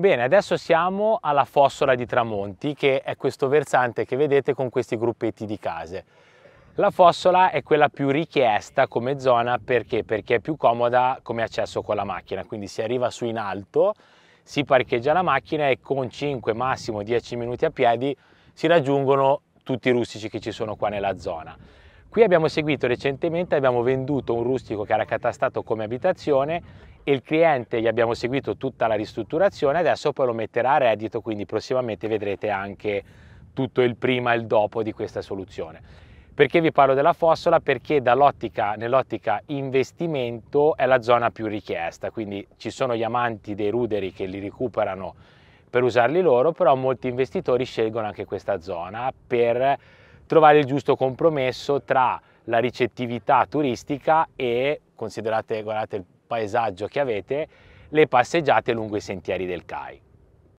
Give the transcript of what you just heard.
Bene, adesso siamo alla fossola di Tramonti, che è questo versante che vedete con questi gruppetti di case. La fossola è quella più richiesta come zona perché? Perché è più comoda come accesso con la macchina, quindi si arriva su in alto, si parcheggia la macchina e con 5 massimo 10 minuti a piedi si raggiungono tutti i rustici che ci sono qua nella zona. Qui abbiamo seguito recentemente, abbiamo venduto un rustico che era catastato come abitazione il cliente gli abbiamo seguito tutta la ristrutturazione, adesso poi lo metterà a reddito, quindi prossimamente vedrete anche tutto il prima e il dopo di questa soluzione. Perché vi parlo della fossola? Perché dall'ottica, nell'ottica investimento è la zona più richiesta, quindi ci sono gli amanti dei ruderi che li recuperano per usarli loro, però molti investitori scelgono anche questa zona per trovare il giusto compromesso tra la ricettività turistica e considerate, guardate il paesaggio che avete le passeggiate lungo i sentieri del CAI.